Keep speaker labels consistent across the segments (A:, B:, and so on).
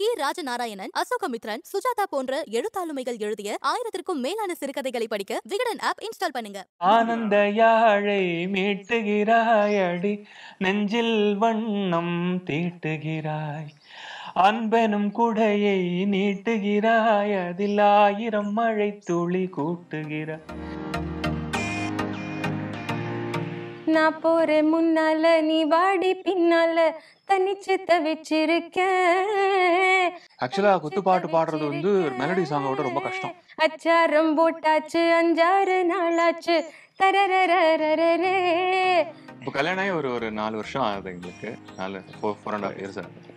A: கி ராஜநாராயணன் அசோகமித்ரன் சுஜாதா போன்ற எழுத்தாளுமைகள் எழுதிய ஆயிரத்திற்கும் மேலான சிறுகதைகளை படிக்க விகடன் ஆப் இன்ஸ்டால் பண்ணுங்க ஆனந்த
B: யாழை மீட்டுகிறாய் அடி நெஞ்சில் வண்ணம் தீட்டுகிறாய் அன்பெனும் குடையை நீட்டுகிறாய் அதில் ஆயிரம் மழை துளி கூட்டுகிறாய்
A: நான் போறேன் முன்னால நீ வாடி பின்னால தனிச்சு தவிச்சிருக்கேன்
B: ஆக்சுவலா பாட்டு பாடுறது வந்து ஒரு மெலடி சாங்க விட ரொம்ப கஷ்டம்
A: அச்சாரம் போட்டாச்சு அஞ்சாறு நாளாச்சு தரரரரரே
B: இப்போ கல்யாணம் ஆகி ஒரு ஒரு நாலு வருஷம் ஆகுது எங்களுக்கு நாலு four four and half years ஆகுது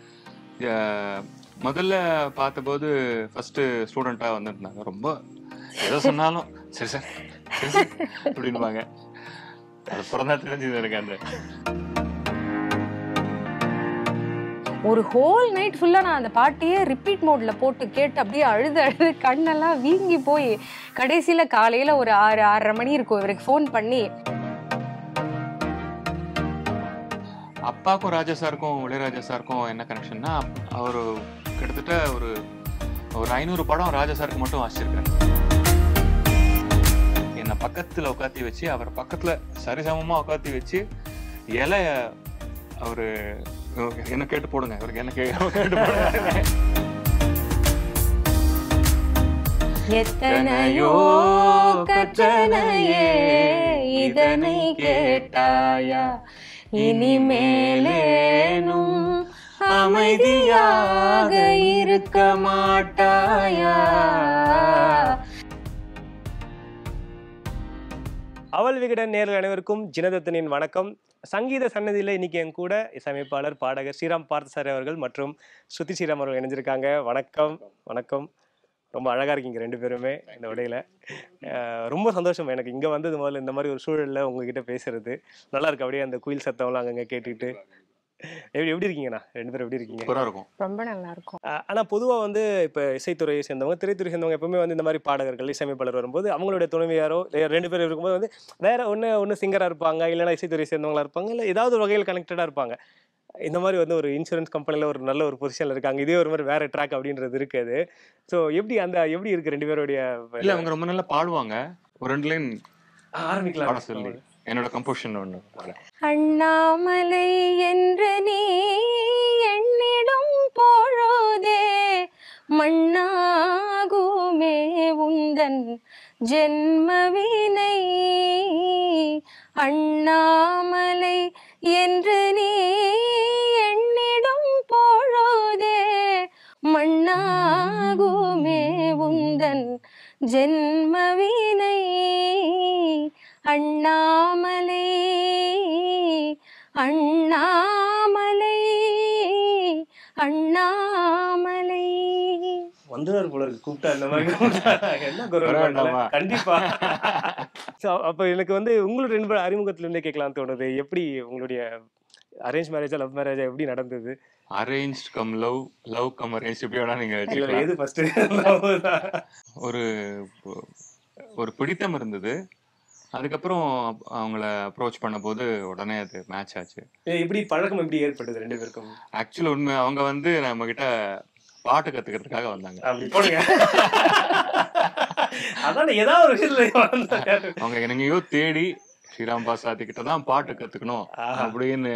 B: முதல்ல பார்த்தபோது ஃபர்ஸ்ட் ஸ்டூடெண்ட்டாக வந்துருந்தாங்க ரொம்ப எதை சொன்னாலும் சரி சார் அப்படின்பாங்க
A: ஒரு ஹோல் நைட் ஃபுல்லாக நான் அந்த பாட்டியே ரிப்பீட் மோடில் போட்டு கேட்டு அப்படியே அழுது அழுது கண்ணெல்லாம் வீங்கி போய் கடைசியில் காலையில் ஒரு ஆறு ஆறரை மணி இருக்கும் இவருக்கு ஃபோன் பண்ணி
B: அப்பாவுக்கும் ராஜா சாருக்கும் இளையராஜா சாருக்கும் என்ன கனெக்ஷன்னா அவர் கிட்டத்தட்ட ஒரு ஒரு ஐநூறு படம் ராஜா சாருக்கு மட்டும் வாசிச்சிருக்காரு என்னை பக்கத்தில் உட்காத்தி வச்சு அவரை பக்கத்தில் சரிசமமாக உட்காத்தி வச்சு இலைய அவர் என்ன கேட்டு போடுங்க அவருக்கு என்ன கேட்டு போடுங்க
A: எத்தனையோ கற்றனையே இதனை கேட்டாயா
C: இனிமேலேனும் அமைதியாக இருக்க மாட்டாயா அவள் விகடன் நேரில் அனைவருக்கும் ஜினதத்தனின் வணக்கம் சங்கீத சன்னதியில் இன்னைக்கு என் கூட இசையமைப்பாளர் பாடகர் ஸ்ரீராம் பார்த்தசாரி அவர்கள் மற்றும் ஸ்ருதி ஸ்ரீராம் அவர்கள் இணைஞ்சிருக்காங்க வணக்கம் வணக்கம் ரொம்ப அழகாக இருக்கீங்க ரெண்டு பேருமே இந்த உடையில ரொம்ப சந்தோஷம் எனக்கு இங்கே வந்தது முதல்ல இந்த மாதிரி ஒரு சூழலில் உங்ககிட்ட பேசுறது நல்லா இருக்கு அப்படியே அந்த குயில் சத்தம்லாம் அங்கங்கே கேட்டுக்கிட்டு எப்படி எப்படி இருக்கீங்கண்ணா ரெண்டு பேரும் எப்படி இருக்கீங்க சூப்பராக இருக்கும்
A: ரொம்ப நல்லா இருக்கும்
C: ஆனா பொதுவா வந்து இப்ப இசைத்துறையை சேர்ந்தவங்க திரைத்துறை சேர்ந்தவங்க எப்பவுமே வந்து இந்த மாதிரி பாடகர்கள் இசையமைப்பாளர் வரும்போது அவங்களுடைய துணைவியாரோ ரெண்டு பேரும் இருக்கும்போது வந்து வேற ஒண்ணு ஒன்று சிங்கரா இருப்பாங்க இல்லைன்னா இசைத்துறை சேர்ந்தவங்களா இருப்பாங்க இல்ல ஏதாவது ஒரு வகையில் கனெக்டடா இருப்பாங்க இந்த மாதிரி வந்து ஒரு இன்சூரன்ஸ் கம்பெனியில் ஒரு நல்ல ஒரு பொசிஷனில் இருக்காங்க இதே ஒரு மாதிரி வேற ட்ராக் அப்படின்றது இருக்காது ஸோ எப்படி அந்த எப்படி இருக்கு ரெண்டு பேருடைய இல்லை அவங்க
B: ரொம்ப நல்லா பாடுவாங்க ஒரு ரெண்டு லைன் ஆரம்பிக்கலாம் சொல்லி என்னோட கம்போஷன் ஒண்ணு
A: அண்ணாமலை என்று நீ என்னிடம் பொழுதே மண்ணாகுமே உந்தன் ஜென்மவினை அண்ணாமலை என்று நீ என்னிடம் பொழுதே மண்ணாகுமே உந்தன் ஜென்மவினை அண்ணாமலை அண்ணாமலை அண்ணாமலை
C: வந்துடுவார் போல இருக்கு கூப்பிட்டா இந்த மாதிரி கண்டிப்பா அப்போ எனக்கு வந்து உங்களோட ரெண்டு அறிமுகத்துல இருந்தே கேட்கலாம் தோணுது எப்படி உங்களுடைய அரேஞ்ச் மேரேஜா லவ் மேரேஜா எப்படி நடந்தது
B: arrange come love love come arrange எப்படி வேணா நீங்க எது ஃபர்ஸ்ட் ஒரு ஒரு பிடித்தம் இருந்தது அதுக்கப்புறம் அவங்கள அப்ரோச் பண்ணும்போது உடனே அது மேட்ச் ஆச்சு
C: இப்படி பழக்கம் எப்படி ஏற்பட்டது ரெண்டு பேருக்கும்
B: ஆக்சுவலி உண்மை அவங்க வந்து நம்ம கிட்ட பாட்டு கத்துக்கிறதுக்காக வந்தாங்க
C: அதான் ஏதாவது ஒரு விஷயத்துல
B: அவங்க எங்கேயோ தேடி ஸ்ரீராம் பாசாதி கிட்ட தான் பாட்டு கத்துக்கணும் அப்படின்னு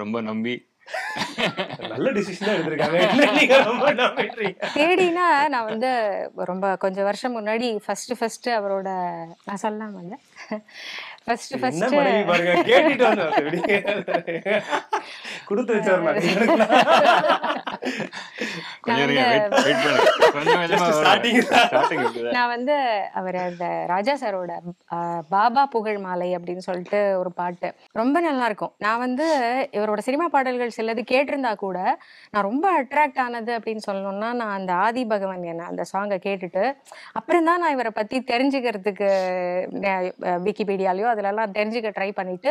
B: ரொம்ப நம்பி நல்ல
A: நான் வந்து ரொம்ப கொஞ்சம் வருஷம் முன்னாடி ஃபர்ஸ்ட் ஃபர்ஸ்ட் அவரோட நான் சொல்லாம ஃபர்ஸ்ட் ஃபர்ஸ்ட் பாருங்க கேட்டிட்டு கொடுத்து நான் வந்து அவர் அந்த ராஜா சாரோட பாபா புகழ் மாலை அப்படின்னு சொல்லிட்டு ஒரு பாட்டு ரொம்ப நல்லா இருக்கும் நான் வந்து இவரோட சினிமா பாடல்கள் சிலது கேட்டிருந்தா கூட நான் ரொம்ப அட்ராக்ட் ஆனது அப்படின்னு சொல்லணும்னா நான் அந்த ஆதி பகவான் என்ன அந்த சாங்கை கேட்டுட்டு அப்புறம் தான் நான் இவரை பத்தி தெரிஞ்சுக்கிறதுக்கு விக்கிபீடியாலையோ எல்லாம் தெரிஞ்சுக்க ட்ரை பண்ணிட்டு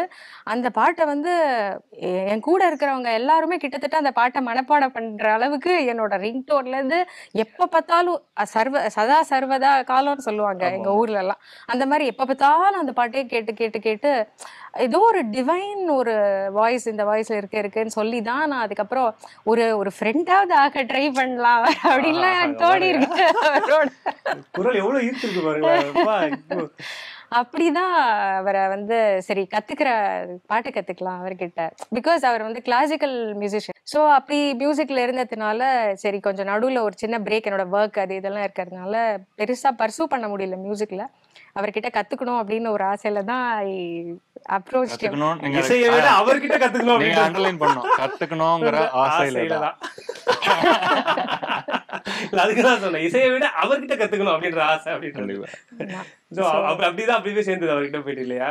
A: அந்த பாட்டை வந்து என் கூட இருக்கிறவங்க எல்லாருமே கிட்டத்தட்ட அந்த பாட்டை மனப்பாடம் பண்ற அளவுக்கு என்னோட ரிங் டோன்ல இருந்து எப்ப பார்த்தாலும் சர்வ சதா சர்வதா காலம்னு சொல்லுவாங்க எங்க ஊர்ல எல்லாம் அந்த மாதிரி எப்ப பார்த்தாலும் அந்த பாட்டே கேட்டு கேட்டு கேட்டு ஏதோ ஒரு டிவைன் ஒரு வாய்ஸ் இந்த வாய்ஸ்ல இருக்க இருக்குன்னு சொல்லி தான் நான் அதுக்கப்புறம் ஒரு ஒரு ஃப்ரெண்டாவது ஆக ட்ரை பண்ணலாம் அப்படின்லாம் தோணி இருக்கு
C: குரல் எவ்வளவு ஈர்த்திருக்கு பாருங்க
A: அப்படிதான் அவரை வந்து சரி கத்துக்கிற பாட்டு கத்துக்கலாம் அவர்கிட்ட பிகாஸ் அவர் வந்து கிளாசிக்கல் மியூசிஷியன் ஸோ அப்படி மியூசிக்ல இருந்ததுனால சரி கொஞ்சம் நடுவில் ஒரு சின்ன பிரேக் என்னோட ஒர்க் அது இதெல்லாம் இருக்கிறதுனால பெருசா பர்சூ பண்ண முடியல மியூசிக்ல அவர்கிட்ட கத்துக்கணும் அப்படின்னு ஒரு ஆசையில தான் அப்ரோச்
B: அவர்கிட்ட கத்துக்கணும்
C: அதுக்கு தான் சொன்னேன் இசையை விட அவர்கிட்ட கத்துக்கணும் அப்படின்ற ஆசை அப்படின்றது அப்படிதான் அப்படியே சேர்ந்தது அவர்கிட்ட போயிட்டு இல்லையா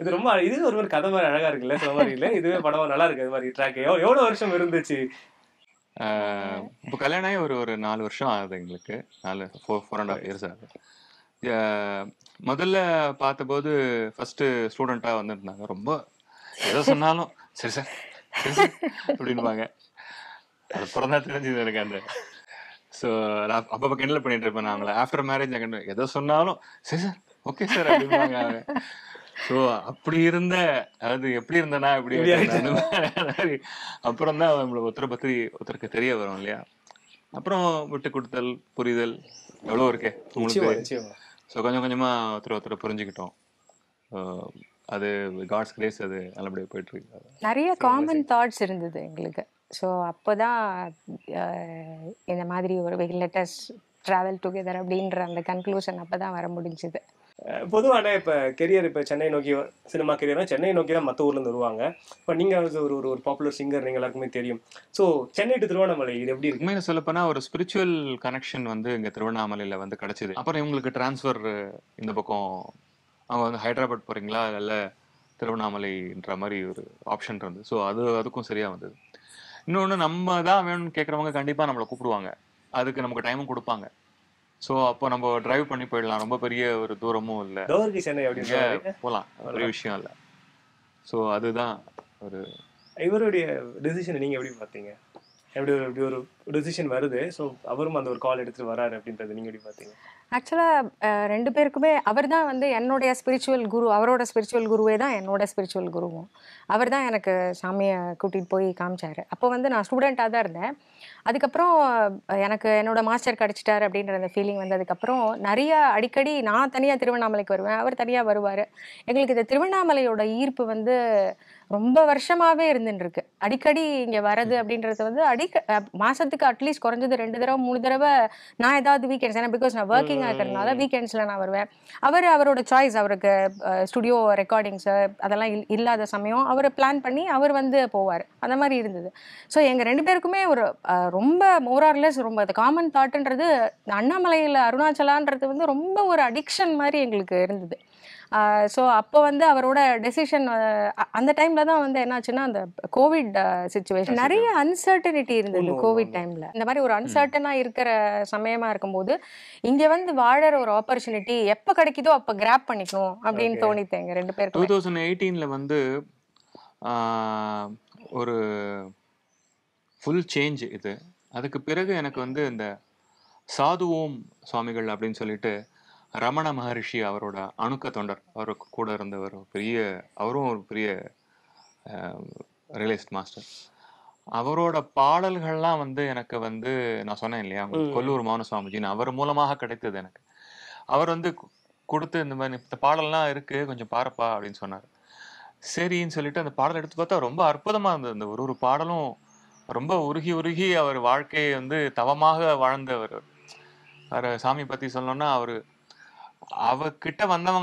C: இது ரொம்ப இது ஒரு மாதிரி கதை மாதிரி அழகா இருக்குல்ல சொன்ன மாதிரி இல்லை இதுவே படம் நல்லா இருக்கு இது மாதிரி ட்ராக் எவ்வளவு
B: வருஷம் இருந்துச்சு இப்போ கல்யாணம் ஆகி ஒரு ஒரு நாலு வருஷம் ஆகுது எங்களுக்கு நாலு four four and half years ஆகுது முதல்ல பார்த்தபோது ஃபஸ்ட்டு ஸ்டூடெண்ட்டாக வந்திருந்தாங்க ரொம்ப எதை சொன்னாலும் சரி சார் அப்படின்பாங்க அது பிறந்தா தெரிஞ்சது எனக்கு அந்த ஸோ அப்பப்போ கிண்டல் பண்ணிட்டு இருப்பேன் நாங்களே ஆஃப்டர் மேரேஜ் கிண்டல் எதோ சொன்னாலும் சரி சார் ஓகே சார் அப்படின்னாங்க ஸோ அப்படி இருந்த அதாவது எப்படி இருந்தனா இப்படி அப்புறம் தான் நம்மளை ஒருத்தரை பற்றி ஒருத்தருக்கு தெரிய வரும் இல்லையா அப்புறம் விட்டு கொடுத்தல் புரிதல் எவ்வளோ இருக்கே உங்களுக்கு ஸோ கொஞ்சம் கொஞ்சமாக ஒருத்தர் ஒருத்தரை புரிஞ்சுக்கிட்டோம் அது காட்ஸ் கிரேஸ் அது நல்லபடியாக போயிட்டுருக்கு
A: நிறைய காமன் தாட்ஸ் இருந்தது எங்களுக்கு ஸோ அப்போ தான் இந்த மாதிரி ஒரு லெட்டஸ்ட் ட்ராவல் டுகெதர் அப்படின்ற அந்த கன்க்ளூஷன் அப்போ தான் வர
C: முடிஞ்சுது பொதுவான இப்போ கெரியர் இப்போ சென்னை நோக்கி சினிமா கெரியர்னா சென்னை நோக்கி தான் மற்ற ஊர்லேருந்து வருவாங்க இப்போ நீங்கள் வந்து ஒரு ஒரு ஒரு பாப்புலர் சிங்கர் நீங்கள் எல்லாருக்குமே தெரியும் ஸோ சென்னை டு திருவண்ணாமலை இது எப்படி
B: இருக்குமே உண்மையில சொல்லப்போனால் ஒரு ஸ்பிரிச்சுவல் கனெக்ஷன் வந்து இங்கே திருவண்ணாமலையில் வந்து கிடச்சிது அப்புறம் இவங்களுக்கு டிரான்ஸ்ஃபர் இந்த பக்கம் அவங்க வந்து ஹைதராபாத் போகிறீங்களா இல்லை திருவண்ணாமலைன்ற மாதிரி ஒரு ஆப்ஷன் இருந்தது ஸோ அது அதுக்கும் சரியாக வந்தது இன்னொன்று நம்ம தான் வேணும்னு கேட்குறவங்க கண்டிப்பாக நம்மளை கூப்பிடுவாங்க அதுக்கு நமக்கு டைமும் கொடுப்பாங்க ஸோ அப்போ நம்ம டிரைவ் பண்ணி போயிடலாம் ரொம்ப பெரிய ஒரு தூரமும் இல்லை போகலாம் ஒரு விஷயம் இல்லை ஸோ அதுதான் ஒரு
C: இவருடைய டெசிஷனை நீங்கள் எப்படி பார்த்தீங்க எப்படி ஒரு இப்படி ஒரு டிசிஷன் வருது ஸோ அவரும் அந்த ஒரு கால் எடுத்துட்டு வராரு அப்படின்றது நீங்க எப்படி பார்த்தீங்க
A: ஆக்சுவலாக ரெண்டு பேருக்குமே அவர் தான் வந்து என்னுடைய ஸ்பிரிச்சுவல் குரு அவரோட ஸ்பிரிச்சுவல் குருவே தான் என்னோட ஸ்பிரிச்சுவல் குருவும் அவர் தான் எனக்கு சாமியை கூட்டிகிட்டு போய் காமிச்சார் அப்போ வந்து நான் ஸ்டூடெண்ட்டாக தான் இருந்தேன் அதுக்கப்புறம் எனக்கு என்னோடய மாஸ்டர் கிடச்சிட்டார் அப்படின்ற அந்த ஃபீலிங் வந்ததுக்கப்புறம் நிறைய அடிக்கடி நான் தனியாக திருவண்ணாமலைக்கு வருவேன் அவர் தனியாக வருவார் எங்களுக்கு இந்த திருவண்ணாமலையோட ஈர்ப்பு வந்து ரொம்ப வருஷமாவே இருந்துட்டு இருக்கு அடிக்கடி இங்க வரது அப்படின்றது வந்து அடிக்க மாசத்துக்கு அட்லீஸ்ட் குறைஞ்சது ரெண்டு தடவை மூணு தடவை நான் ஏதாவது வீக்கெண்ட்ஸ் ஏன்னா பிகாஸ் நான் ஒர்க்கிங் ஆகிறதுனால வீக்கெண்ட்ஸ்ல நான் வருவேன் அவர் அவரோட சாய்ஸ் அவருக்கு ஸ்டுடியோ ரெக்கார்டிங்ஸ் அதெல்லாம் இல்லாத சமயம் அவரை பிளான் பண்ணி அவர் வந்து போவார் அந்த மாதிரி இருந்தது ஸோ எங்க ரெண்டு பேருக்குமே ஒரு ரொம்ப மோரார்லெஸ் ரொம்ப காமன் தாட்டுன்றது அண்ணாமலையில் அருணாச்சலான்றது வந்து ரொம்ப ஒரு அடிக்ஷன் மாதிரி எங்களுக்கு இருந்தது ஸோ அப்போ வந்து அவரோட டெசிஷன் அந்த டைமில் தான் வந்து என்னாச்சுன்னா அந்த கோவிட் சுச்சுவேஷன் நிறைய அன்சர்டனிட்டி இருந்தது கோவிட் டைமில் இந்த மாதிரி ஒரு அன்சர்டனாக இருக்கிற சமயமாக இருக்கும்போது இங்கே வந்து வாழற ஒரு ஆப்பர்ச்சுனிட்டி எப்போ கிடைக்குதோ அப்போ கிராப் பண்ணிக்கணும் அப்படின்னு தோணித்தேங்க எங்கள் ரெண்டு பேரும் டூ
B: தௌசண்ட் எயிட்டீனில் வந்து ஒரு ஃபுல் சேஞ்ச் இது அதுக்கு பிறகு எனக்கு வந்து இந்த சாதுவோம் சுவாமிகள் அப்படின்னு சொல்லிட்டு ரமண மகரிஷி அவரோட அணுக்க தொண்டர் அவருக்கு கூட இருந்தவர் பெரிய அவரும் ஒரு பெரிய ரியலிஸ்ட் மாஸ்டர் அவரோட பாடல்கள்லாம் வந்து எனக்கு வந்து நான் சொன்னேன் இல்லையா கொல்லூர் மௌனசுவாமிஜின்னு அவர் மூலமாக கிடைத்தது எனக்கு அவர் வந்து கொடுத்து இந்த மாதிரி இந்த பாடல்லாம் இருக்கு கொஞ்சம் பாருப்பா அப்படின்னு சொன்னார் சரின்னு சொல்லிட்டு அந்த பாடல் எடுத்து பார்த்தா ரொம்ப அற்புதமா இருந்தது அந்த ஒரு ஒரு பாடலும் ரொம்ப உருகி உருகி அவர் வாழ்க்கையை வந்து தவமாக வாழ்ந்தவர் அவர் சாமி பத்தி சொல்லணும்னா அவர் அவகிட்ட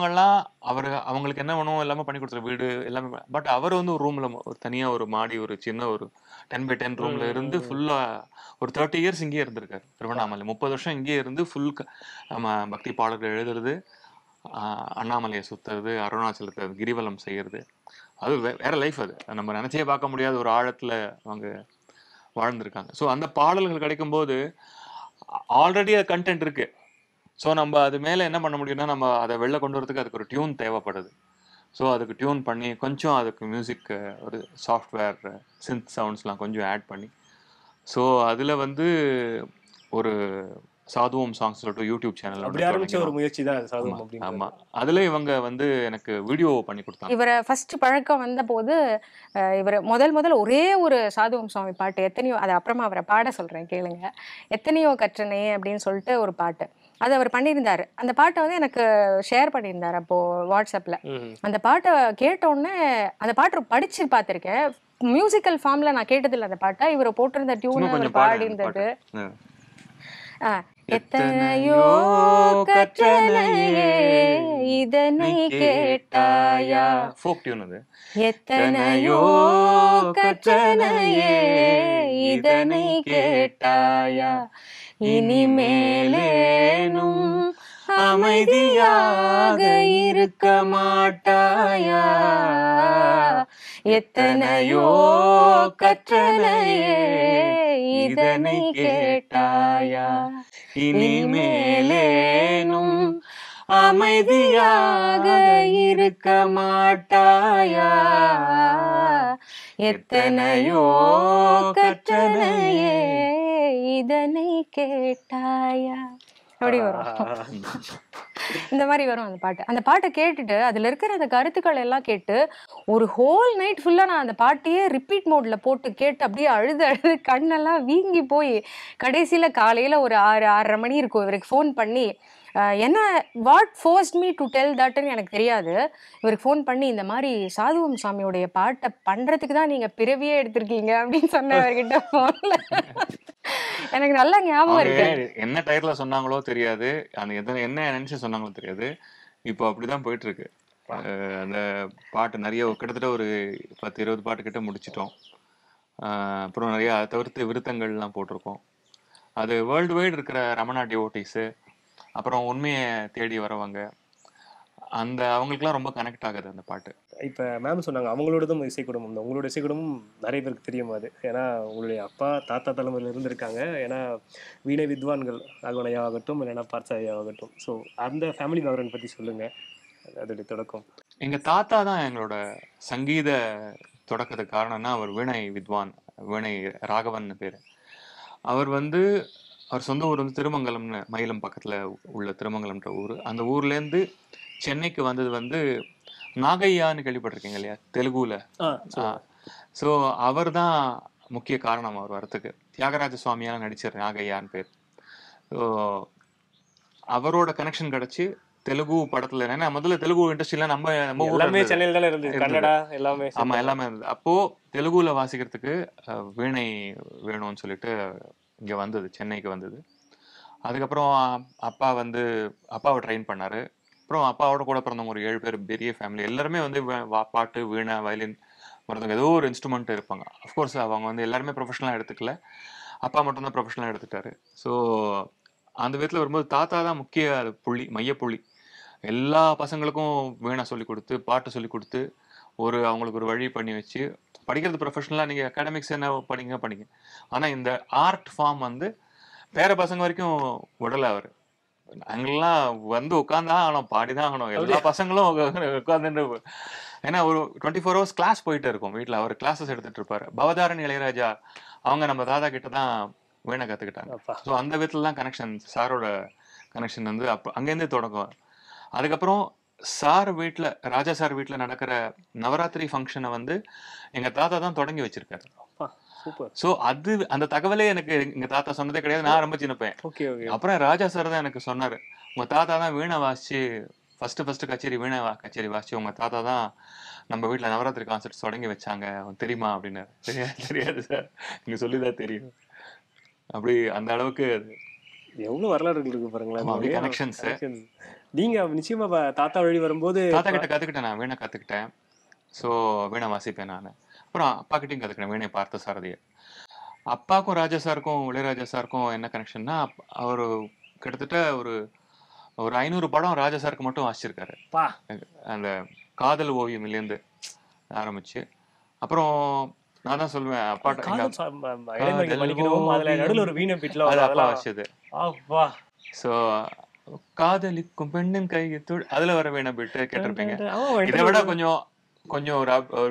B: எல்லாம் அவரு அவங்களுக்கு என்ன வேணும் எல்லாமே பண்ணி கொடுத்துரு வீடு எல்லாமே பட் அவர் வந்து ஒரு ரூம்ல ஒரு தனியா ஒரு மாடி ஒரு சின்ன ஒரு டென் பை டென் ரூம்ல இருந்து ஃபுல்லா ஒரு தேர்ட்டி இயர்ஸ் இங்கேயே இருந்திருக்காரு திருவண்ணாமலை முப்பது வருஷம் இங்கேயே இருந்து ஃபுல் நம்ம பக்தி பாடல்கள் எழுதுறது அண்ணாமலையை சுத்துறது அருணாச்சலத்தை கிரிவலம் செய்யறது அது வேற லைஃப் அது நம்ம நினைச்சே பார்க்க முடியாத ஒரு ஆழத்துல அவங்க வாழ்ந்திருக்காங்க ஸோ அந்த பாடல்கள் கிடைக்கும் போது ஆல்ரெடி கண்டென்ட் இருக்கு ஸோ நம்ம அது மேலே என்ன பண்ண முடியும்னா நம்ம அதை வெளில கொண்டு வரதுக்கு அதுக்கு ஒரு டியூன் தேவைப்படுது ஸோ அதுக்கு டியூன் பண்ணி கொஞ்சம் அதுக்கு மியூசிக் ஒரு சாஃப்ட்வேர் சிந்த் சவுண்ட்ஸ்லாம் கொஞ்சம் ஆட் பண்ணி ஸோ அதில் வந்து ஒரு சாதுவோம் சாங்ஸ் சொல்லிட்டு யூடியூப் சேனல் ஒரு முயற்சி தான் ஆமா அதுல இவங்க வந்து எனக்கு வீடியோ பண்ணி கொடுத்தாங்க இவர
A: ஃபர்ஸ்ட் பழக்கம் வந்த போது இவர முதல் முதல் ஒரே ஒரு சாதுவோம் சுவாமி பாட்டு எத்தனையோ அது அப்புறமா அவரை பாட சொல்றேன் கேளுங்க எத்தனையோ கற்றனே அப்படின்னு சொல்லிட்டு ஒரு பாட்டு அது அவர் பண்ணியிருந்தார் அந்த பாட்டை வந்து எனக்கு ஷேர் பண்ணியிருந்தார் அப்போது வாட்ஸ்அப்பில் அந்த பாட்டை கேட்டோடனே அந்த பாட்டு படித்து பார்த்துருக்கேன் மியூசிக்கல் ஃபார்மில் நான் கேட்டதில்லை அந்த பாட்டை இவர் போட்டிருந்த டியூன் பாடி இருந்தது எத்தனையோ கற்றலையே இதனை கேட்டாயா
B: எத்தனையோ கற்றலையே இதனை கேட்டாயா
C: இனிமேலேனும் அமைதியாக இருக்க மாட்டாயா
A: எத்தனையோ கற்றலையே இதனை கேட்டாயா
B: இனிமேலேனும்
A: அமைதியாக இருக்க மாட்டாயா எத்தனையோ கற்றலையே இதனை கேட்டாயா அப்படி வரும் இந்த மாதிரி வரும் அந்த பாட்டு அந்த பாட்டை கேட்டுட்டு அதுல இருக்கிற அந்த கருத்துக்கள் எல்லாம் கேட்டு ஒரு ஹோல் நைட் ஃபுல்லா நான் அந்த பாட்டையே ரிப்பீட் மோட்ல போட்டு கேட்டு அப்படியே அழுது அழுது கண்ணெல்லாம் வீங்கி போய் கடைசியில காலையில ஒரு ஆறு ஆறரை மணி இருக்கும் இவருக்கு ஃபோன் பண்ணி என்ன what forced me to tell தட்னு எனக்கு தெரியாது இவருக்கு ஃபோன் பண்ணி இந்த மாதிரி சாதுவம் சாமியோடைய பாட்டை பண்ணுறதுக்கு தான் நீங்கள் பிறவியே எடுத்திருக்கீங்க அப்படின்னு சொன்ன அவர்கிட்ட ஃபோனில் எனக்கு நல்ல ஞாபகம் இருக்கு
B: என்ன டயர்ல சொன்னாங்களோ தெரியாது அந்த என்ன நினைச்சு சொன்னாங்களோ தெரியாது இப்போ அப்படிதான் போயிட்டு இருக்கு அந்த பாட்டு நிறைய கிட்டத்தட்ட ஒரு பத்து இருபது பாட்டு கிட்ட முடிச்சிட்டோம் அப்புறம் நிறைய அதை தவிர்த்து விருத்தங்கள்லாம் போட்டிருக்கோம் அது வேர்ல்டு வைடு இருக்கிற ரமணா டிவோட்டிஸு அப்புறம் உண்மையை தேடி வரவங்க அந்த அவங்களுக்குலாம் ரொம்ப கனெக்ட் ஆகுது அந்த பாட்டு
C: இப்போ மேம் சொன்னாங்க அவங்களோடதும் இசை குடும்பம் தான் உங்களோட இசை குடும்பம் நிறைய பேருக்கு தெரியும் அது ஏன்னா உங்களுடைய அப்பா தாத்தா தலைமுறையில் இருந்திருக்காங்க ஏன்னா வீண வித்வான்கள் ராகவனையா ஆகட்டும் இல்லைன்னா பார்த்தாயா ஆகட்டும் ஸோ அந்த ஃபேமிலி பேக்ரவுண்ட் பற்றி சொல்லுங்கள் அதோடைய தொடக்கம்
B: எங்கள் தாத்தா தான் எங்களோட சங்கீத தொடக்கத்துக்கு காரணம்னா அவர் வீணை வித்வான் வீணை ராகவன் பேர் அவர் வந்து அவர் சொந்த ஊர் வந்து திருமங்கலம்னு மயிலம் பக்கத்தில் உள்ள திருமங்கலம்ன்ற ஊர் அந்த ஊர்லேருந்து சென்னைக்கு வந்தது வந்து நாகையான்னு கேள்விப்பட்டிருக்கீங்க இல்லையா தெலுங்குல ஸோ அவர் தான் முக்கிய காரணம் அவர் வரத்துக்கு தியாகராஜ சுவாமியால நடிச்சிரு நாகையான்னு பேர் ஸோ அவரோட கனெக்ஷன் கிடைச்சி தெலுங்கு படத்துல ஏன்னா முதல்ல தெலுங்கு இண்டஸ்ட்ரியில நம்ம நம்ம எல்லாமே சென்னையில தானே இருந்தது கன்னடா எல்லாமே ஆமா எல்லாமே இருந்தது அப்போ தெலுங்குல வாசிக்கிறதுக்கு வீணை வேணும்னு சொல்லிட்டு இங்க வந்தது சென்னைக்கு வந்தது அதுக்கப்புறம் அப்பா வந்து அப்பாவை ட்ரெயின் பண்ணாரு அப்புறம் அப்பாவோட கூட பிறந்தவங்க ஒரு ஏழு பேர் பெரிய ஃபேமிலி எல்லாருமே வந்து பாட்டு வீணை வயலின் மருந்தவங்க ஏதோ ஒரு இன்ஸ்ட்ருமெண்ட் இருப்பாங்க அஃப்கோர்ஸ் அவங்க வந்து எல்லாருமே ப்ரொஃபஷனலாக எடுத்துக்கல அப்பா மட்டும்தான் ப்ரொஃபஷனலாக எடுத்துட்டாரு ஸோ அந்த விதத்தில் வரும்போது தாத்தா தான் முக்கிய புள்ளி மையப்புள்ளி எல்லா பசங்களுக்கும் வீணை சொல்லி கொடுத்து பாட்டு சொல்லி கொடுத்து ஒரு அவங்களுக்கு ஒரு வழி பண்ணி வச்சு படிக்கிறது ப்ரொஃபஷனலாக நீங்கள் அகாடமிக்ஸ் என்ன படிங்க படிங்க ஆனால் இந்த ஆர்ட் ஃபார்ம் வந்து வேறு பசங்க வரைக்கும் விடலை அவர் நாங்கெல்லாம் வந்து உட்காந்தான் ஆகணும் பாடிதான் ஆகணும் எல்லா பசங்களும் உட்காந்து ஏன்னா ஒரு டுவெண்ட்டி ஃபோர் ஹவர்ஸ் கிளாஸ் போயிட்டு இருக்கும் வீட்டில் அவர் கிளாஸஸ் எடுத்துட்டு இருப்பாரு பவதாரன் இளையராஜா அவங்க நம்ம தாதா கிட்ட தான் வீணை கற்றுக்கிட்டாங்க ஸோ அந்த விதத்துல தான் கனெக்ஷன் சாரோட கனெக்ஷன் வந்து அப்போ அங்கேருந்தே தொடங்கும் அதுக்கப்புறம் சார் வீட்டில் ராஜா சார் வீட்டில் நடக்கிற நவராத்திரி ஃபங்க்ஷனை வந்து எங்கள் தாத்தா தான் தொடங்கி வச்சிருக்காரு சூப்பர் ஸோ அது அந்த தகவலே எனக்கு எங்க தாத்தா சொன்னதே கிடையாது நான் ரொம்ப சின்னப்பேன் ஓகே ஓகே அப்புறம் ராஜா சார் தான் எனக்கு சொன்னாரு உங்க தாத்தா தான் வீணை வாசிச்சு ஃபர்ஸ்ட் ஃபர்ஸ்ட் கச்சேரி வீணை கச்சேரி வாசிச்சு உங்க தாத்தா தான் நம்ம வீட்டுல நவராத்திரி கான்சர்ட் தொடங்கி வச்சாங்க தெரியுமா அப்படின்னு தெரியாது தெரியாது சார் நீங்க சொல்லிதான் தெரியும் அப்படி அந்த அளவுக்கு எவ்வளவு வரலாறுகள் இருக்கு பாருங்களேன் கனெக்ஷன்ஸ் நீங்க நிச்சயமா தாத்தா வழி வரும்போது தாத்தா கிட்ட கத்துக்கிட்டேன் நான் வீணை கத்துக்கிட்டேன் ஸோ வீணை வாசிப்பேன் நான் அப்புறம் அப்பா கிட்டையும் கற்றுக்கினேன் வேணே பார்த்த சாரதியை அப்பாக்கும் ராஜா சாருக்கும் இளையராஜா சாருக்கும் என்ன கனெக்ஷன்னா அவர் கிட்டத்தட்ட ஒரு ஒரு ஐநூறு படம் ராஜா சாருக்கு மட்டும் வாசிச்சிருக்காரு அந்த காதல் ஓவியம் இருந்து ஆரம்பிச்சு அப்புறம் நான் தான் சொல்லுவேன் அப்பா வச்சது ஸோ காதலிக்கும் பெண்ணும் கையை அதுல வர வேணும் பிட்டு கேட்டிருப்பீங்க இதை விட கொஞ்சம் கொஞ்சம்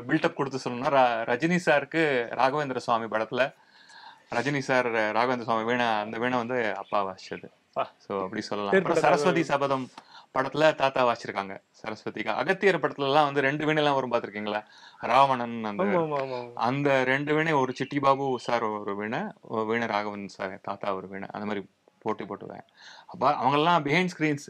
B: பில்டப் கொடுத்து சொல்லணும்னா ரஜினி சாருக்கு ராகவேந்திர சுவாமி படத்துல ரஜினி சார் ராகவேந்திர சுவாமி வீணா அந்த வீணை வந்து அப்பா வாசிச்சது அப்படி சொல்லலாம் சரஸ்வதி சபதம் படத்துல தாத்தா வாசிச்சிருக்காங்க சரஸ்வதிக்கு அகத்தியர் படத்துல எல்லாம் வந்து ரெண்டு எல்லாம் வரும் பாத்திருக்கீங்களா ராவணன் அந்த அந்த ரெண்டு வீணை ஒரு சிட்டி பாபு சார் ஒரு வீணை வீணை ராகவன் சார் தாத்தா ஒரு வீணை அந்த மாதிரி போட்டி போட்டுவேன் அவங்க எல்லாம் பிஹைண்ட் ஸ்கிரீன்ஸ்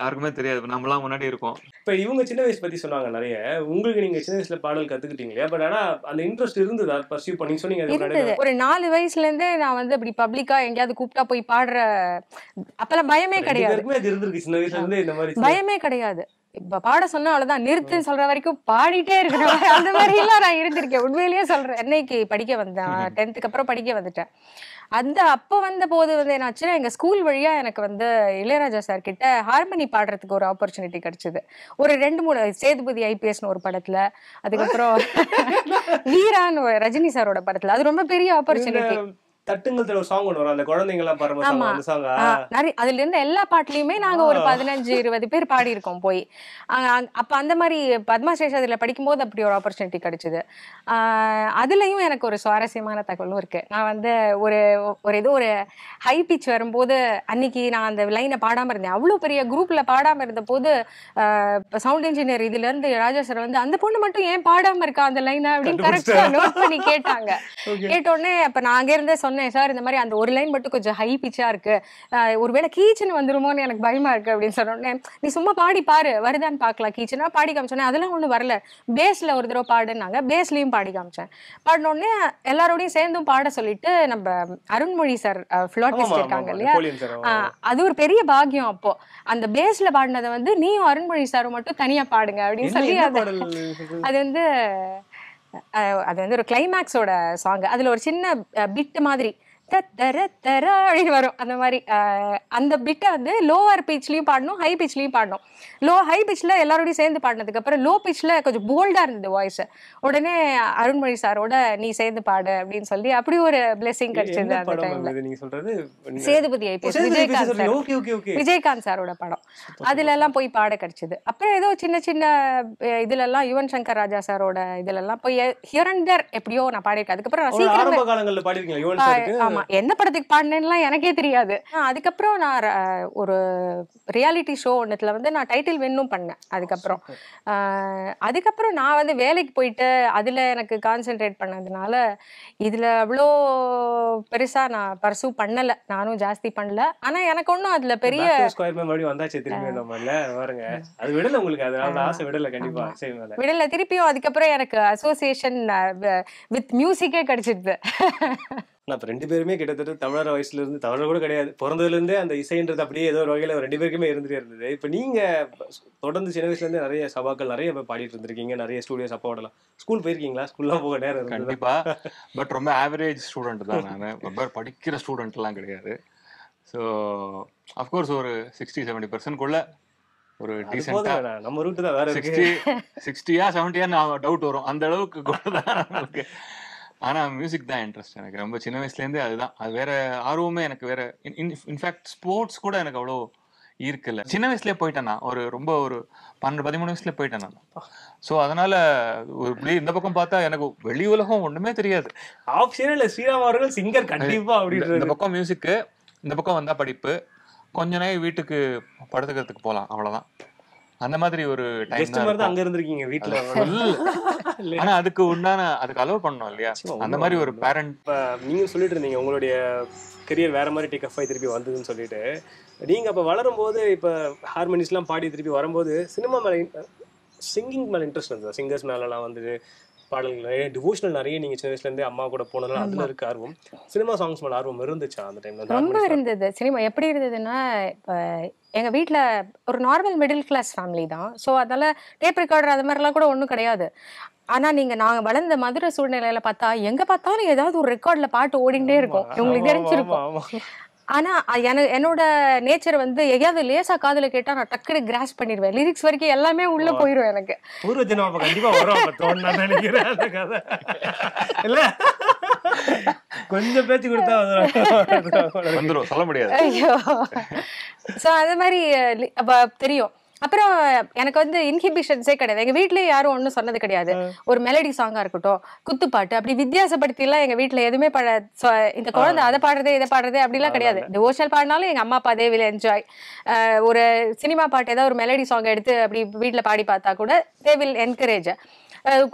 B: யாருக்குமே தெரியாது நம்மளாம் முன்னாடி இருக்கோம் இப்போ இவங்க சின்ன வயசு பற்றி சொன்னாங்க நிறைய உங்களுக்கு நீங்க சின்ன வயசுல பாடல் கத்துக்கிட்டீங்களா
C: பட் ஆனால் அந்த இன்ட்ரெஸ்ட் இருந்தது அது பர்சியூ பண்ணி சொன்னீங்க ஒரு
A: நாலு வயசுல இருந்தே நான் வந்து அப்படி பப்ளிக்கா எங்கேயாவது கூப்பிட்டா போய் பாடுற அப்பெல்லாம் பயமே
C: கிடையாது
A: பயமே கிடையாது இப்ப பாட சொன்னா அவ்வளவுதான் நிறுத்துன்னு சொல்ற வரைக்கும் பாடிட்டே இருக்கணும் அந்த மாதிரி எல்லாம் நான் இருந்திருக்கேன் உண்மையிலேயே சொல்றேன் என்னைக்கு படிக்க வந்தேன் டென்த்துக்கு அப்புறம் படிக்க வந்துட்டேன் அந்த அப்ப வந்த போது வந்து என்னாச்சுன்னா எங்க ஸ்கூல் வழியா எனக்கு வந்து இளையராஜா சார் கிட்ட ஹார்மனி பாடுறதுக்கு ஒரு ஆப்பர்ச்சுனிட்டி கிடைச்சது ஒரு ரெண்டு மூணு சேதுபதி ஐபிஎஸ்னு ஒரு படத்துல அதுக்கப்புறம் வீரான்னு ரஜினி சாரோட படத்துல அது ரொம்ப பெரிய ஆப்பர்ச்சுனிட்டி
C: தட்டுங்கள் ஒரு சாங் ஒன்று வரும் அந்த குழந்தைங்களாம் பாருங்க அந்த சாங்
A: நிறைய அதுல இருந்த எல்லா பாட்டுலயுமே நாங்க ஒரு பதினஞ்சு இருபது பேர் பாடி இருக்கோம் போய் அப்ப அந்த மாதிரி பத்மா சேஷாதில படிக்கும்போது அப்படி ஒரு ஆப்பர்ச்சுனிட்டி கிடைச்சது அதுலயும் எனக்கு ஒரு சுவாரஸ்யமான தகவலும் இருக்கு நான் வந்து ஒரு ஒரு ஏதோ ஒரு ஹை பிச் வரும்போது அன்னைக்கு நான் அந்த லைனை பாடாம இருந்தேன் அவ்வளவு பெரிய குரூப்ல பாடாம இருந்த போது சவுண்ட் இன்ஜினியர் இதுல இருந்து ராஜா வந்து அந்த பொண்ணு மட்டும் ஏன் பாடாம இருக்கா அந்த லைனை அப்படின்னு கரெக்டா நோட் பண்ணி கேட்டாங்க கேட்ட உடனே அப்ப நான் அங்க இருந்தே சொன்னேன் சார் இந்த மாதிரி அந்த ஒரு லைன் மட்டும் கொஞ்சம் ஹை பிச்சாக இருக்கு ஒருவேளை கீச்சன் வந்துருமோன்னு எனக்கு பயமா இருக்கு அப்படின்னு சொன்னோடனே நீ சும்மா பாடி பாரு வருதான்னு பார்க்கலாம் கீச்சனா பாடி காமிச்சோன்னே அதெல்லாம் ஒன்றும் வரல பேஸில் ஒரு தடவை பாடுனாங்க பேஸ்லயும் பாடி காமிச்சேன் பாடினோடனே எல்லாரோடையும் சேர்ந்தும் பாட சொல்லிட்டு நம்ம அருண்மொழி சார் ஃப்ளோட்டிஸ்ட் இருக்காங்க இல்லையா அது ஒரு பெரிய பாகியம் அப்போ அந்த பேஸ்ல பாடினதை வந்து நீயும் அருண்மொழி சாரும் மட்டும் தனியா பாடுங்க அப்படின்னு சொல்லி அது வந்து அது வந்து ஒரு கிளைமேக்ஸோட சாங் அதில் ஒரு சின்ன பிட்டு மாதிரி அப்படின்னு வரும் அந்த மாதிரி அந்த பிட்டை வந்து லோவர் பிச்லேயும் பாடணும் ஹை பிச்லேயும் பாடணும் லோ ஹை பிச்சில் எல்லாரோடையும் சேர்ந்து பாடினதுக்கு அப்புறம் லோ பிச்சில் கொஞ்சம் போல்டாக இருந்தது வாய்ஸ் உடனே அருண்மொழி சாரோட நீ சேர்ந்து பாடு அப்படின்னு சொல்லி அப்படி ஒரு பிளெஸிங் கிடைச்சது அந்த
C: டைம்ல சேதுபதி ஐபிஎஸ் விஜயகாந்த் சார் விஜயகாந்த்
A: சாரோட படம் அதுல எல்லாம் போய் பாட கிடைச்சது அப்புறம் ஏதோ சின்ன சின்ன இதுல எல்லாம் யுவன் சங்கர் ராஜா சாரோட இதுல எல்லாம் போய் ஹியரண்டர் எப்படியோ நான் பாடியிருக்கேன் அதுக்கப்புறம் ஆமா எந்த படத்துக்கு பாடினேன்லாம் எனக்கே தெரியாது அதுக்கப்புறம் நான் ஒரு ரியாலிட்டி ஷோ ஒன்றுத்துல வந்து நான் டைட்டில் வின்னும் பண்ணேன் அதுக்கப்புறம் அதுக்கப்புறம் நான் வந்து வேலைக்கு போயிட்டு அதில் எனக்கு கான்சென்ட்ரேட் பண்ணதுனால இதில் அவ்வளோ பெருசாக நான் பர்சூ பண்ணலை நானும் ஜாஸ்தி பண்ணல ஆனால் எனக்கு ஒன்றும் அதில் பெரிய விடல திருப்பியும் அதுக்கப்புறம் எனக்கு அசோசியேஷன் வித் மியூசிக்கே கிடைச்சிருது
C: ஆனால் இப்போ ரெண்டு பேருமே கிட்டத்தட்ட தமிழர் வயசுலேருந்து தமிழர் கூட கிடையாது பிறந்ததுலேருந்தே அந்த இசைன்றது அப்படியே ஏதோ ஒரு வகையில் ரெண்டு பேருக்குமே இருந்துகிட்டே இருந்தது இப்போ நீங்கள் தொடர்ந்து சின்ன வயசுலேருந்து நிறைய சபாக்கள் நிறைய பாடிட்டு இருந்திருக்கீங்க நிறைய ஸ்டூடியோ அப்போ ஸ்கூல் போயிருக்கீங்களா
B: ஸ்கூல்லாம் போக நேரம் கண்டிப்பாக பட் ரொம்ப ஆவரேஜ் ஸ்டூடெண்ட் தான் நான் படிக்கிற ஸ்டூடெண்ட்லாம் கிடையாது ஸோ அஃப்கோர்ஸ் ஒரு சிக்ஸ்டி செவன்டி பர்சன்ட்குள்ள ஒரு டீசென்ட்டா நம்ம ரூட் தான் வேற சிக்ஸ்டி சிக்ஸ்டியா செவன்ட்டியா டவுட் வரும் அந்த அளவுக்கு கூட தான் ஆனா மியூசிக் தான் இன்ட்ரெஸ்ட் எனக்கு ரொம்ப சின்ன வயசுலேருந்தே அதுதான் அது வேற ஆர்வமே எனக்கு வேற இன்ஃபேக்ட் ஸ்போர்ட்ஸ் கூட எனக்கு அவ்வளோ இருக்குல்ல சின்ன வயசுலேயே போயிட்டேன் நான் ஒரு ரொம்ப ஒரு பன்னெண்டு பதிமூணு வயசுல போயிட்டேன் நான் ஸோ அதனால ஒரு இப்படி இந்த பக்கம் பார்த்தா எனக்கு வெளி உலகம் ஒன்றுமே தெரியாது ஆப்ஷனே இல்லை ஸ்ரீராம் அவர்கள் சிங்கர் கண்டிப்பா அப்படின்ற இந்த பக்கம் மியூசிக்கு இந்த பக்கம் வந்தா படிப்பு கொஞ்ச நேரம் வீட்டுக்கு படுத்துக்கிறதுக்கு போகலாம் அவ்வளோதான் அந்த மாதிரி ஒரு டைம் அங்கே இருந்திருக்கீங்க வீட்டில் ஆனா அதுக்கு உண்டான அதுக்கு அலோவ் பண்ணணும் இல்லையா அந்த மாதிரி ஒரு பேரண்ட் நீங்க சொல்லிட்டு இருந்தீங்க உங்களுடைய
C: கெரியர் வேற மாதிரி டேக் அஃப் திருப்பி வந்ததுன்னு சொல்லிட்டு நீங்க அப்ப வளரும் போது இப்ப எல்லாம் பாடி திருப்பி வரும்போது சினிமா மேல சிங்கிங் மேல இன்ட்ரெஸ்ட் இருந்தது சிங்கர்ஸ் மேலலாம் வந்து பாடல்கள் நிறைய டிவோஷனல் நிறைய நீங்க சின்ன வயசுல இருந்து அம்மா கூட போனதுனால அதுல இருக்க ஆர்வம் சினிமா சாங்ஸ் மேல ஆர்வம் இருந்துச்சா அந்த டைம்ல ரொம்ப
A: இருந்தது சினிமா எப்படி இருந்ததுன்னா இப்ப எங்க வீட்டுல ஒரு நார்மல் மிடில் கிளாஸ் ஃபேமிலி தான் ஸோ அதனால டேப் ரெக்கார்டர் அது மாதிரிலாம் கூட ஒன்றும் கிடையாது ஆனால் நீங்கள் நாங்கள் வளர்ந்த மதுரை சூழ்நிலையில் பார்த்தா எங்கே பார்த்தாலும் ஏதாவது ஒரு ரெக்கார்டில் பாட்டு ஓடிக்கிட்டே இருக்கும் உங்களுக்கு தெரிஞ்சிருக்கும் ஆனா என என்னோட நேச்சர் வந்து எங்கேயாவது லேசா காதுல கேட்டா நான் டக்குனு கிராஸ் பண்ணிடுவேன் லிரிக்ஸ் வரைக்கும் எல்லாமே உள்ள போயிரும் எனக்கு
B: கொஞ்சம் பேச்சு கொடுத்தா வந்துடும் சொல்ல முடியாது ஐயோ
A: சோ அது மாதிரி தெரியும் அப்புறம் எனக்கு வந்து இன்ஹிபிஷன்ஸே கிடையாது எங்க வீட்லயே யாரும் ஒன்றும் சொன்னது கிடையாது ஒரு மெலடி சாங்கா இருக்கட்டும் குத்துப்பாட்டு அப்படி வித்தியாசப்படுத்தி எல்லாம் எங்க வீட்டுல எதுவுமே பாட இந்த குழந்தை அதை பாடுறது இதை பாடுறது அப்படிலாம் கிடையாது டிவோஷனல் பாடினாலும் எங்க அம்மா அப்பா அதே என்ஜாய் ஒரு சினிமா பாட்டு ஏதாவது ஒரு மெலடி சாங் எடுத்து அப்படி வீட்டுல பாடி பார்த்தா கூட தேவில் என்கரேஜ்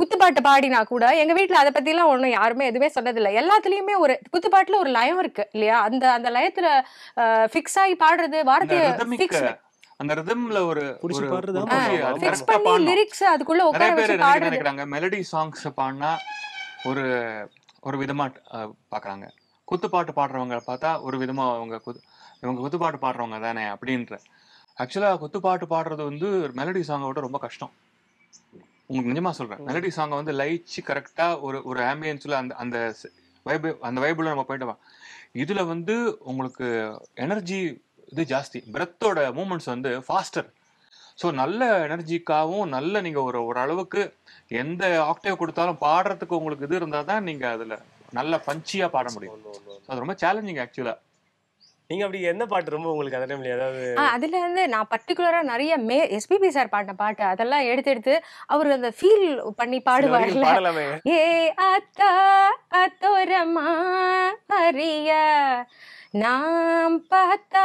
A: குத்துப்பாட்டு பாடினா கூட எங்க வீட்டுல அதை பத்தி எல்லாம் ஒன்றும் யாருமே எதுவுமே சொன்னதில்லை எல்லாத்துலயுமே ஒரு குத்துப்பாட்டுல ஒரு லயம் இருக்கு இல்லையா அந்த அந்த லயத்துல ஃபிக்ஸ் ஆகி பாடுறது வார்த்தையை ஃபிக்ஸ்
B: அந்த ரிதம்ல ஒரு ஃபிக்ஸ் பண்ணி லிரிக்ஸ்
A: அதுக்குள்ள உட்கார வச்சு நினைக்கிறாங்க
B: மெலடி சாங்ஸ் பாடினா ஒரு ஒரு விதமா பாக்குறாங்க குத்து பாட்டு பாடுறவங்க பார்த்தா ஒரு விதமா அவங்க குத்து இவங்க குத்துப்பாட்டு பாடுறவங்க தானே அப்படின்ற ஆக்சுவலா குத்து பாட்டு பாடுறது வந்து ஒரு மெலடி சாங்கை விட ரொம்ப கஷ்டம் உங்களுக்கு நிஜமா சொல்றேன் மெலடி சாங்கை வந்து லைச்சு கரெக்டா ஒரு ஒரு ஆம்பியன்ஸ்ல அந்த அந்த வைபு அந்த வைபுல நம்ம போயிட்டு இதுல வந்து உங்களுக்கு எனர்ஜி இது ஜாஸ்தி பிரெத்தோட மூமெண்ட்ஸ் வந்து ஃபாஸ்டர் ஸோ நல்ல எனர்ஜிக்காகவும் நல்ல நீங்கள் ஒரு ஓரளவுக்கு எந்த ஆக்டேவ் கொடுத்தாலும் பாடுறதுக்கு உங்களுக்கு இது இருந்தால் தான் நீங்கள் அதில் நல்ல பஞ்சியாக பாட oh, முடியும் அது ரொம்ப சேலஞ்சிங் ஆக்சுவலாக நீங்க அப்படி எந்த பாட்டு ரொம்ப உங்களுக்கு அந்த டைம்ல ஏதாவது
A: அதுல இருந்து நான் பர்டிகுலரா நிறைய மே எஸ்பிபி சார் பாடின பாட்டு அதெல்லாம் எடுத்து எடுத்து அவர் அந்த ஃபீல் பண்ணி பாடுவார் ஏ அத்தா அத்தோரமா அரியா நாம் பார்த்தா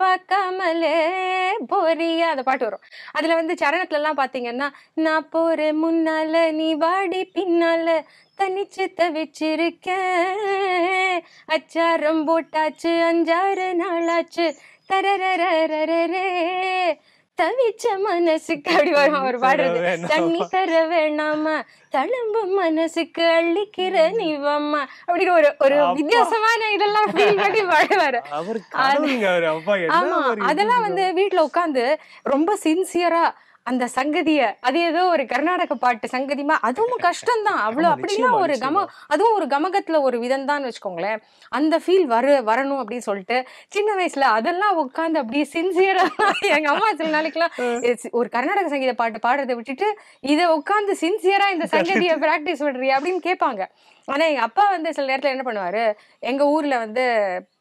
A: பக்கமலே பொரியா அந்த பாட்டு வரும் அதுல வந்து சரணத்துலலாம் பாத்தீங்கன்னா நான் போறேன் முன்னால நீ வாடி பின்னால தனிச்சு தவிச்சிருக்க அச்சாரம் போட்டாச்சு அஞ்சாறு நாளாச்சு தரரே தவிச்ச மனசுக்கு அப்படி வரும் அவர் பாடுறது தண்ணி தர வேணாமா தழும்பு மனசுக்கு அள்ளிக்கிற நீவம்மா அப்படின்னு ஒரு ஒரு வித்தியாசமான இதெல்லாம் ஃபீல் பாடுவாரு ஆமா அதெல்லாம் வந்து வீட்டுல உட்காந்து ரொம்ப சின்சியரா அந்த சங்கதிய அது ஏதோ ஒரு கர்நாடக பாட்டு சங்கதிமா அதுவும் கஷ்டம்தான் அவ்வளவு அப்படின்னா ஒரு கம அதுவும் ஒரு கமகத்துல ஒரு விதம் தான் வச்சுக்கோங்களேன் அந்த ஃபீல் வரு வரணும் அப்படின்னு சொல்லிட்டு சின்ன வயசுல அதெல்லாம் உட்காந்து அப்படியே சின்சியரா எங்க அம்மா சில நாளைக்கெல்லாம் ஒரு கர்நாடக சங்கீத பாட்டு பாடுறதை விட்டுட்டு இதை உட்காந்து சின்சியரா இந்த சங்கதிய பிராக்டிஸ் பண்றியா அப்படின்னு கேட்பாங்க ஆனா எங்க அப்பா வந்து சில நேரத்துல என்ன பண்ணுவாரு எங்க ஊர்ல வந்து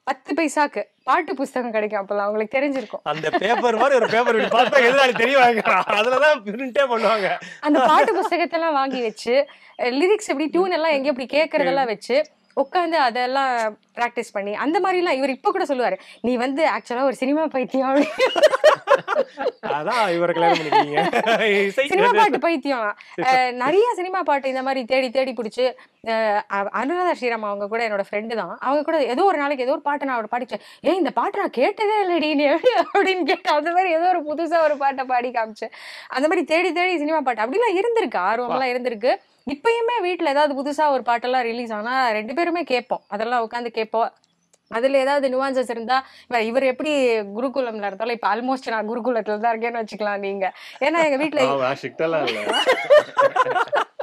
A: பத்து பைசாக்கு பாட்டு புஸ்தகம் கிடைக்கும் அப்பெல்லாம் அவங்களுக்கு தெரிஞ்சிருக்கும்
C: அந்த பேப்பர் மாதிரி ஒரு பேப்பர் பார்த்தா அதுலதான் பிரிண்டே பண்ணுவாங்க அந்த பாட்டு
A: புஸ்தகத்தை எல்லாம் வாங்கி வச்சு லிரிக்ஸ் எப்படி டியூன் எல்லாம் எங்க எப்படி கேட்கறதெல்லாம் வச்சு உட்காந்து அதெல்லாம் ப்ராக்டிஸ் பண்ணி அந்த மாதிரிலாம் இவர் இப்போ கூட சொல்லுவார் நீ வந்து ஆக்சுவலாக ஒரு சினிமா பைத்தியம் சினிமா பாட்டு பைத்தியம் நிறைய சினிமா பாட்டு இந்த மாதிரி தேடி தேடி பிடிச்சி அனுராதா ஸ்ரீராம் அவங்க கூட என்னோட ஃப்ரெண்டு தான் அவங்க கூட ஏதோ ஒரு நாளைக்கு ஏதோ ஒரு பாட்டு நான் அவர் பாடிச்சேன் ஏன் இந்த பாட்டு நான் கேட்டதே இல்லடி நீ எப்படி அப்படின்னு கேட்டேன் அந்த மாதிரி ஏதோ ஒரு புதுசா ஒரு பாட்டை பாடி காமிச்சேன் அந்த மாதிரி தேடி தேடி சினிமா பாட்டு அப்படிலாம் இருந்திருக்கு ஆர்வம்லாம் இருந்திருக்கு இப்பயுமே வீட்டுல ஏதாவது புதுசா ஒரு பாட்டெல்லாம் ரிலீஸ் ஆனா ரெண்டு பேருமே கேட்போம் அதெல்லாம் உட்காந்து கேட்போம் இப்போ அதில் ஏதாவது நியூவான்சஸ் இருந்தால் இப்போ இவர் எப்படி குருகுலம்ல இருந்தாலும் இப்போ ஆல்மோஸ்ட் நான் குருகுலத்தில் தான் இருக்கேன்னு வச்சுக்கலாம் நீங்கள் ஏன்னா எங்கள்
B: வீட்டில்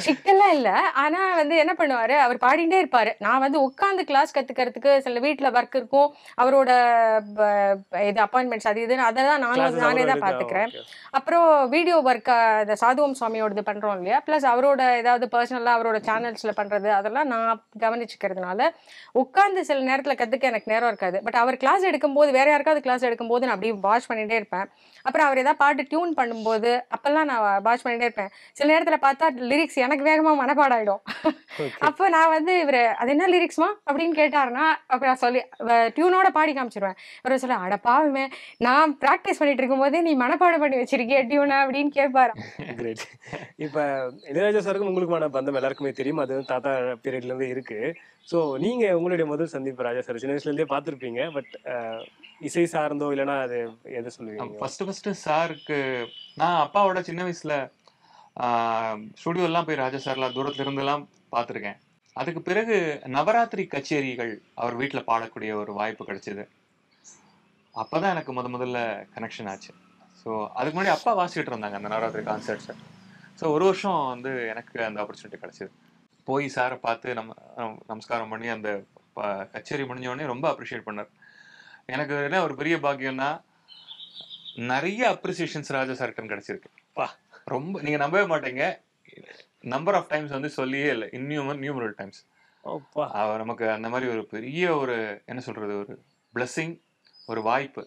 A: ஸ்ட்ரிக்டெல்லாம் இல்லை ஆனால் வந்து என்ன பண்ணுவார் அவர் பாடிட்டே இருப்பார் நான் வந்து உட்காந்து கிளாஸ் கற்றுக்கிறதுக்கு சில வீட்டில் ஒர்க் இருக்கும் அவரோட இது அப்பாயின்மெண்ட்ஸ் அது இதுன்னு அதை தான் நானும் நானே தான் பார்த்துக்கிறேன் அப்புறம் வீடியோ ஒர்க் அந்த சாதுவம் சுவாமியோடது பண்ணுறோம் இல்லையா ப்ளஸ் அவரோட ஏதாவது பர்சனலாக அவரோட சேனல்ஸில் பண்ணுறது அதெல்லாம் நான் கவனிச்சுக்கிறதுனால உட்காந்து சில நேரத்தில் கற்றுக்க எனக்கு நேரம் இருக்காது பட் அவர் கிளாஸ் எடுக்கும்போது வேற யாருக்காவது கிளாஸ் எடுக்கும்போது நான் அப்படியே வாஷ் பண்ணிகிட்டே இருப்பேன் அப்புறம் அவர் ஏதாவது பாட்டு டியூன் பண்ணும்போது அப்போல்லாம் நான் வாஷ் பண்ணிகிட்டே இருப்பேன் சில நேரத்தில் பார்த்தா லிரிக்ஸ் எனக்கு வேகமா மனப்பாடாயிடும் அப்ப நான் வந்து இவரு அது என்ன லிரிக்ஸ்மா அப்படின்னு கேட்டாருன்னா அப்ப நான் சொல்லி டியூனோட பாடி காமிச்சிருவேன் இவர் சொல்ல அட பாவமே நான் பிராக்டிஸ் பண்ணிட்டு போதே நீ மனப்பாடம் பண்ணி வச்சிருக்கிய டியூனா அப்படின்னு கேட்பாரு
C: இப்ப இளையராஜா சாருக்கும் உங்களுக்குமான பந்தம் எல்லாருக்குமே தெரியும் அது தாத்தா பீரியட்ல இருந்து இருக்கு ஸோ நீங்க உங்களுடைய முதல் சந்திப்பு
B: ராஜா சார் சின்ன வயசுலேருந்தே பார்த்துருப்பீங்க பட் இசை சார்ந்தோ இல்லைன்னா அது எது சொல்லுவீங்க ஃபர்ஸ்ட் ஃபர்ஸ்ட் சாருக்கு நான் அப்பாவோட சின்ன வயசுல ஸ்டுடியோலாம் போய் ராஜா சார்லாம் தூரத்துலேருந்துலாம் பார்த்துருக்கேன் அதுக்கு பிறகு நவராத்திரி கச்சேரிகள் அவர் வீட்டில் பாடக்கூடிய ஒரு வாய்ப்பு கிடைச்சிது அப்போ தான் எனக்கு முத முதல்ல கனெக்ஷன் ஆச்சு ஸோ அதுக்கு முன்னாடி அப்பா வாசிக்கிட்டு இருந்தாங்க அந்த நவராத்திரி கான்சர்ட்ஸை ஸோ ஒரு வருஷம் வந்து எனக்கு அந்த ஆப்பர்ச்சுனிட்டி கிடைச்சிது போய் சாரை பார்த்து நம்ம நமஸ்காரம் பண்ணி அந்த கச்சேரி முடிஞ்சோடனே ரொம்ப அப்ரிஷியேட் பண்ணார் எனக்கு என்ன ஒரு பெரிய பாக்கியம்னா நிறைய அப்ரிசியேஷன்ஸ் ராஜா சார்கிட்ட கிடச்சிருக்கு பா ரொம்ப நீங்க நம்பவே மாட்டீங்க நம்பர் ஆஃப் டைம்ஸ் வந்து சொல்லியே இல்லை இன்னியூமன் நியூமரல் டைம்ஸ் அவர் நமக்கு அந்த மாதிரி ஒரு பெரிய ஒரு என்ன சொல்றது ஒரு பிளஸ்ஸிங் ஒரு வாய்ப்பு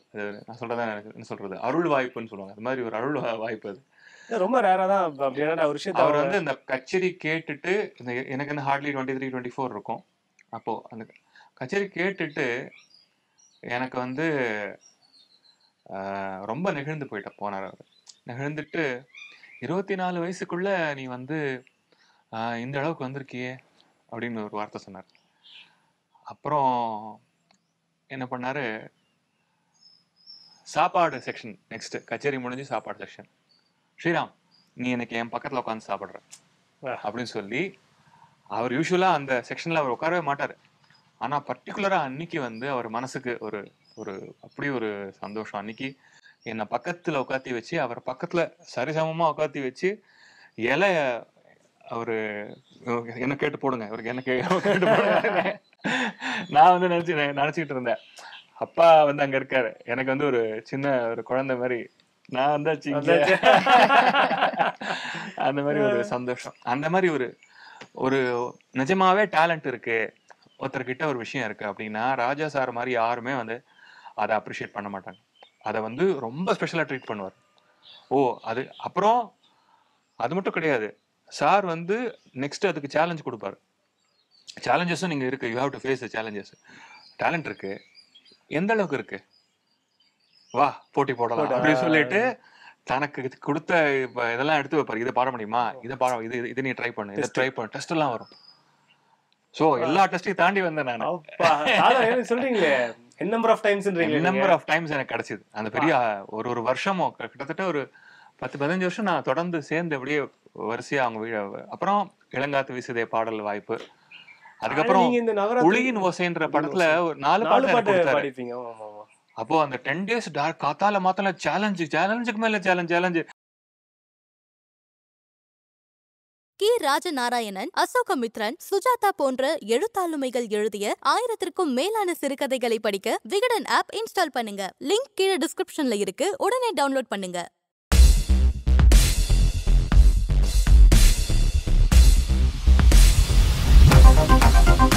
B: நான் சொல்றதா எனக்கு என்ன சொல்றது அருள் வாய்ப்புன்னு சொல்லுவாங்க அது மாதிரி ஒரு அருள் வாய்ப்பு அது ரொம்ப ரேரா தான் ஒரு அவர் வந்து இந்த கச்சேரி கேட்டுட்டு இந்த எனக்கு வந்து hardly twenty three twenty four இருக்கும் அப்போ அந்த கச்சேரி கேட்டுட்டு எனக்கு வந்து ரொம்ப நெகிழ்ந்து போயிட்டேன் போனார் அவர் நெகிழ்ந்துட்டு இருபத்தி நாலு வயசுக்குள்ள நீ வந்து இந்த அளவுக்கு வந்திருக்கியே! அப்படின்னு ஒரு வார்த்தை சொன்னார் அப்புறம் என்ன பண்ணாரு சாப்பாடு செக்ஷன் நெக்ஸ்ட். கச்சேரி முடிஞ்சு சாப்பாடு செக்ஷன். "ஸ்ரீராம், நீ எனக்கு என் பக்கத்துல உட்காந்து சாப்பிடுற" அப்படின்னு சொல்லி, அவர் யூசுவலா அந்த செக்ஷன்ல அவர் உட்காரவே மாட்டாரு. ஆனா, பர்ட்டிகுலரா அன்னைக்கு வந்து அவர் மனசுக்கு ஒரு ஒரு அப்படி ஒரு சந்தோஷம். அன்னைக்கு என்னை பக்கத்துல உட்காத்தி வச்சு அவர் பக்கத்துல சரிசமமா உட்காத்தி வச்சு இலைய அவரு என்ன கேட்டு போடுங்க அவருக்கு என்ன கேட்டு போடுங்க நான் வந்து நினைச்சு நினைச்சிட்டு இருந்தேன் அப்பா வந்து அங்க இருக்காரு எனக்கு வந்து ஒரு சின்ன ஒரு குழந்தை மாதிரி நான் வந்தாச்சு அந்த மாதிரி ஒரு சந்தோஷம் அந்த மாதிரி ஒரு ஒரு நிஜமாவே டேலண்ட் இருக்கு ஒருத்தர்கிட்ட ஒரு விஷயம் இருக்கு அப்படின்னா ராஜா சார் மாதிரி யாருமே வந்து அதை அப்ரிஷியேட் பண்ண மாட்டாங்க அதை வந்து ரொம்ப ஸ்பெஷலாக ட்ரீட் பண்ணுவார் ஓ அது அப்புறம் அது மட்டும் கிடையாது சார் வந்து நெக்ஸ்ட் அதுக்கு சேலஞ்ச் கொடுப்பார் சேலஞ்சஸும் நீங்கள் இருக்கு you have to face the challenges talent இருக்கு எந்த அளவுக்கு இருக்கு வா போட்டி போடலாம் அப்படின்னு சொல்லிட்டு தனக்கு கொடுத்த இதெல்லாம் எடுத்து வைப்பார் இதை பாட முடியுமா இதை பாட இது இது நீ ட்ரை பண்ணு இதை ட்ரை பண்ணு டெஸ்ட் எல்லாம் வரும் சோ எல்லா டெஸ்டையும் தாண்டி வந்தேன் நான் சொல்றீங்களே என் number of times number of times எனக்கு கிடைச்சது அந்த பெரிய ஒரு ஒரு வருஷமோ கிட்டத்தட்ட ஒரு பத்து பதினஞ்சு வருஷம் நான் தொடர்ந்து சேர்ந்து அப்படியே வரிசையா அவங்க அப்புறம் இளங்காத்து வீசுதே பாடல் வாய்ப்பு அதுக்கப்புறம் ஒளியின் ஓசைன்ற படத்துல ஒரு நாலு பாட்டு அப்போ அந்த டென் டேஸ் டார்க் காத்தால மாத்தல சேலஞ்சு சேலஞ்சுக்கு மேல challenge challenge
A: K Rajanarayanan Ashokamitran Sujatha போன்ற எழுத்தாளுமைகள் எழுதிய ஆயிரத்திற்கும் மேலான சிறுகதைகளை படிக்க விகடன் ஆப் இன்ஸ்டால் பண்ணுங்க லிங்க் கீழே டிஸ்கிரிப்ஷன்ல இருக்கு உடனே டவுன்லோட் பண்ணுங்க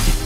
A: Thank you.